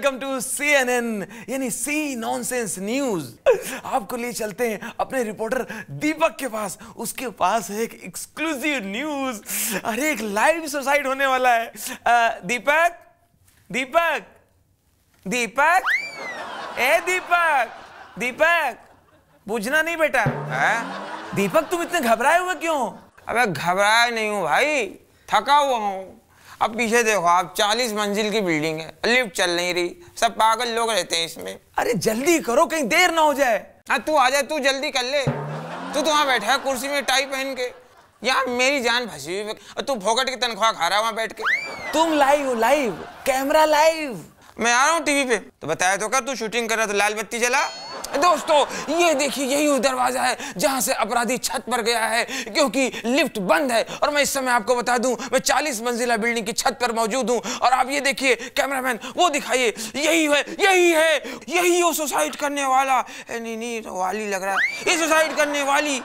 Welcome to C N N यानी C sense news आपको लिए चलते हैं अपने रिपोर्टर दीपक के पास उसके पास है एक एक्सक्लूसिव न्यूज अरे एक लाइव सुसाइड होने वाला है आ, दीपक दीपक दीपक ए दीपक दीपक पूछना नहीं बेटा है? दीपक तुम इतने घबराए हुए क्यों अबे घबराया नहीं हूँ भाई थका हुआ हूँ अब पीछे देखो आप चालीस मंजिल की बिल्डिंग है लिफ्ट चल नहीं रही सब पागल लोग रहते हैं इसमें अरे जल्दी करो कहीं देर ना हो जाए हाँ तू आ जा तू जल्दी कर ले तू तो वहाँ बैठा है कुर्सी में टाई पहन के यहाँ मेरी जान फंसी हुई और तू फोकट की तनख्वाह खा रहा वहाँ बैठ के तुम लाइव हो लाइव कैमरा लाइव मैं आ रहा हूँ टीवी पे तो बताया तो कर तू शूटिंग कर रहा तो लाल बत्ती जला दोस्तों ये देखिए यही वो दरवाजा है जहां से अपराधी छत पर गया है क्योंकि लिफ्ट बंद है और मैं इस समय आपको बता दूं मैं 40 मंजिला बिल्डिंग की छत पर मौजूद हूं और आप ये देखिए कैमरामैन वो दिखाइए यही है यही है यही वो सुसाइड करने वाला नहीं नहीं तो वाली लग रहा है ये सुसाइड करने वाली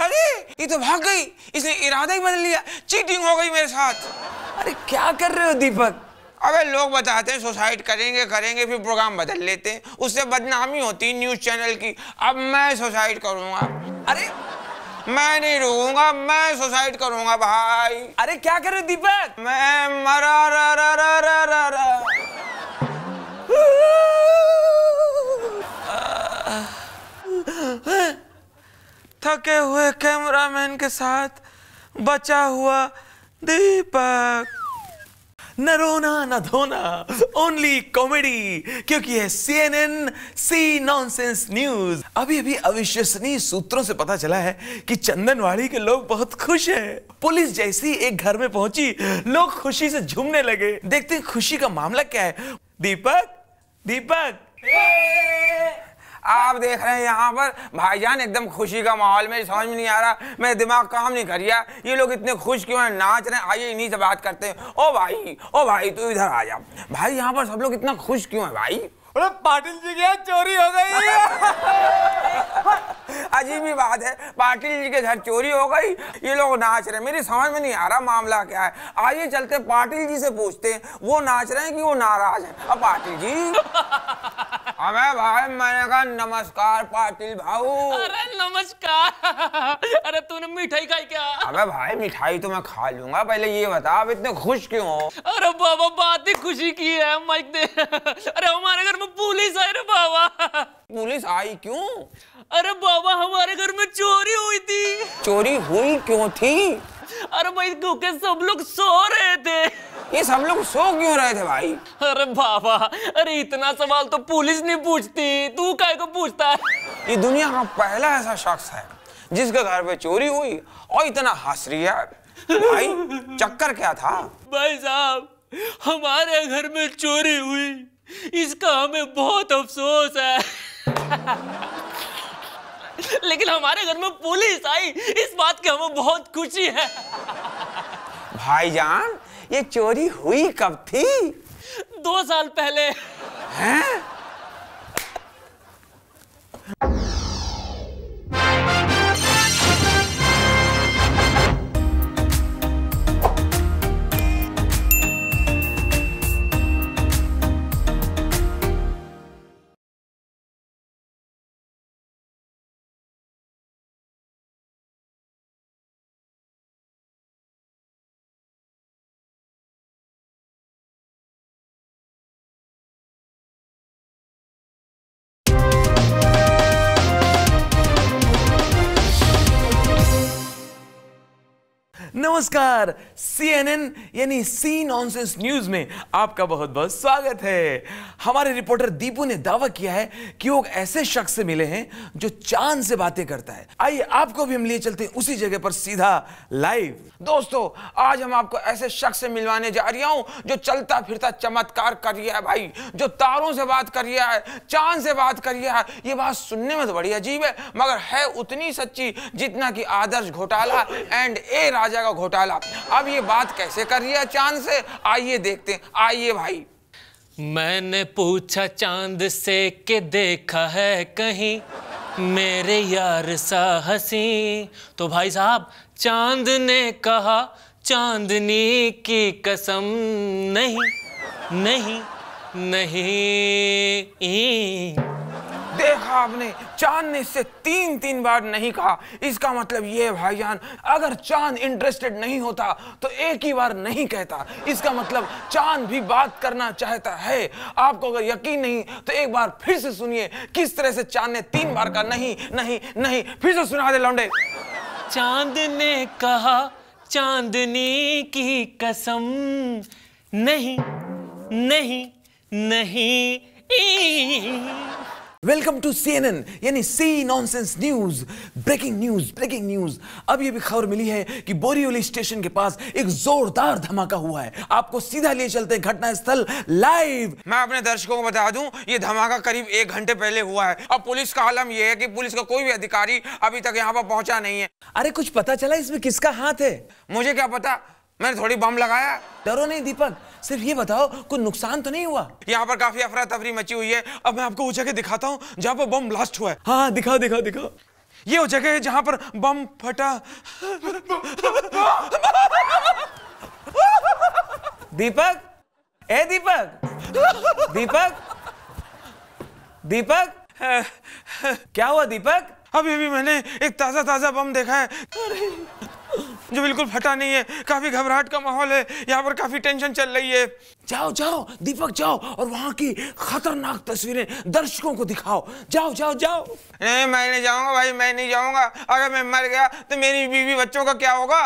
अरे ये तो भाग गई इसने इरादा ही बदल लिया चीटिंग हो गई मेरे साथ अरे क्या कर रहे हो दीपक अबे लोग बताते हैं सुसाइड करेंगे करेंगे फिर प्रोग्राम बदल लेते हैं उससे बदनामी होती है न्यूज़ चैनल की अब मैं सुसाइड करूँगा अरे मैं नहीं रुकूंगा मैं सुसाइड करूंगा भाई अरे क्या करे दीपक मैं मरा रा रा रा रा रा रा थके हुए कैमरामैन के साथ बचा हुआ दीपक न रोना न धोना ओनली कॉमेडी क्योंकि है C N N C nonsense news अभी अभी अविश्वसनीय सूत्रों से पता चला है कि चंदनवाड़ी के लोग बहुत खुश हैं पुलिस जैसी एक घर में पहुंची लोग खुशी से झूमने लगे देखते हैं खुशी का मामला क्या है दीपक दीपक आप देख रहे हैं यहाँ पर भाईजान एकदम खुशी का माहौल में समझ में नहीं आ रहा मेरा दिमाग काम नहीं कर रहा ये लोग इतने खुश क्यों हैं नाच रहे हैं आइए इन्हीं से बात करते हैं ओ भाई ओ भाई तू इधर आ जा भाई यहाँ पर सब लोग इतना खुश क्यों है भाई अरे पाटिल जी क्या चोरी हो गई अजीब ही बात है पाटिल जी के घर चोरी हो गई ये लोग नाच रहे हैं मेरी समझ में नहीं आ रहा मामला क्या है आइए चलते पाटिल जी से पूछते हैं वो नाच रहे हैं कि वो नाराज हैं अब पाटिल जी अबे भाई मैंने कहा नमस्कार पाटिल भाऊ अरे नमस्कार अरे तूने मिठाई खाई क्या अबे भाई मिठाई तो मैं खा लूंगा पहले ये बता आप इतने खुश क्यों हो अरे बाबा बात ही खुशी की है माइक दे अरे हमारे घर में पुलिस आई रे बाबा पुलिस आई क्यों अरे बाबा हमारे घर में चोरी हुई थी चोरी हुई क्यों थी अरे भाई क्योंकि सब लोग सो रहे थे ये हम लोग सो क्यों रहे थे भाई अरे बाबा अरे इतना सवाल तो पुलिस नहीं पूछती तू काय को पूछता है ये दुनिया का पहला ऐसा शख्स है जिसके घर पे चोरी हुई और इतना हंस रही है भाई चक्कर क्या था भाई साहब हमारे घर में चोरी हुई इसका हमें बहुत अफसोस है लेकिन हमारे घर में पुलिस आई इस बात की हमें बहुत खुशी है भाईजान ये चोरी हुई कब थी दो साल पहले हैं नमस्कार सीएनएन यानी सी नॉनसेंस न्यूज में आपका बहुत बहुत स्वागत है हमारे रिपोर्टर दीपू ने दावा किया है कि वो ऐसे शख्स से मिले हैं जो चांद से बातें करता है आइए आपको भी हम लिए चलते हैं उसी जगह पर सीधा लाइव दोस्तों आज हम आपको ऐसे शख्स से मिलवाने जा रही हूं जो चलता फिरता चमत्कार कर रहा है भाई जो तारों से बात कर रहा है चांद से बात कर रहा है ये बात सुनने में तो बड़ी अजीब है मगर है उतनी सच्ची जितना कि आदर्श घोटाला एंड ए राजा का घोटाला अब ये बात कैसे कर रही है चांद से आइए देखते हैं आइए भाई मैंने पूछा चांद से के देखा है कहीं मेरे यार सा हसी तो भाई साहब चांद ने कहा चांदनी की कसम नहीं नहीं नहीं देखा आपने चांद ने इससे तीन तीन बार नहीं कहा इसका मतलब ये भाईजान अगर चांद इंटरेस्टेड नहीं होता तो एक ही बार नहीं कहता इसका मतलब चांद भी बात करना चाहता है आपको अगर यकीन नहीं तो एक बार फिर से सुनिए किस तरह से चांद ने तीन बार कहा नहीं नहीं नहीं फिर से सुना दे लौंडे चांद ने कहा चांदनी की कसम नहीं नहीं नहीं welcome to C N N यानी C sense news breaking news breaking news अब ये भी खबर मिली है कि बोरीवली स्टेशन के पास एक जोरदार धमाका हुआ है आपको सीधा लिए चलते घटना स्थल लाइव मैं अपने दर्शकों को बता दूं ये धमाका करीब एक घंटे पहले हुआ है अब पुलिस का आलम यह है कि पुलिस का कोई भी अधिकारी अभी तक यहाँ पर पहुंचा नहीं है अरे कुछ पता चला इसमें किसका हाथ है मुझे क्या पता मैंने थोड़ी बम लगाया डरो नहीं दीपक सिर्फ ये बताओ कोई नुकसान तो नहीं हुआ यहाँ पर काफी अफरा तफरी मची हुई है अब मैं आपको वो जगह दिखाता हूँ जहाँ पर बम ब्लास्ट हुआ है हाँ, हाँ दिखाओ दिखाओ दिखाओ ये वो जगह है जहाँ पर बम फटा दीपक ए दीपक दीपक दीपक क्या हुआ दीपक अभी अभी मैंने एक ताजा ताजा बम देखा है जो बिल्कुल फटा नहीं है काफ़ी घबराहट का माहौल है यहाँ पर काफ़ी टेंशन चल रही है जाओ जाओ दीपक जाओ और वहाँ की खतरनाक तस्वीरें दर्शकों को दिखाओ जाओ जाओ जाओ नहीं मैं नहीं जाऊँगा भाई मैं नहीं जाऊँगा अगर मैं मर गया तो मेरी बीवी बच्चों का क्या होगा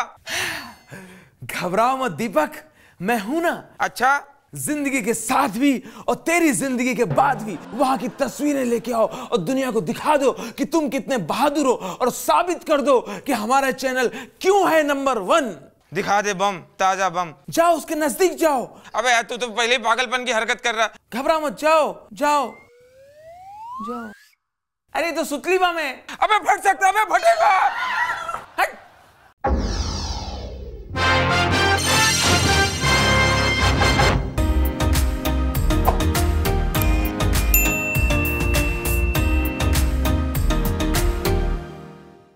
घबराओ मत दीपक मैं हूं ना अच्छा जिंदगी के साथ भी और तेरी जिंदगी के बाद भी वहां की तस्वीरें लेके आओ और दुनिया को दिखा दो कि तुम कितने बहादुर हो और साबित कर दो कि हमारा चैनल क्यों है नंबर वन दिखा दे बम ताजा बम जाओ उसके नजदीक जाओ अबे यार तू तो पहले ही पागलपन की हरकत कर रहा घबरा मत जाओ जाओ जाओ अरे तो सुतली बम है अबे फट सकता है फटेगा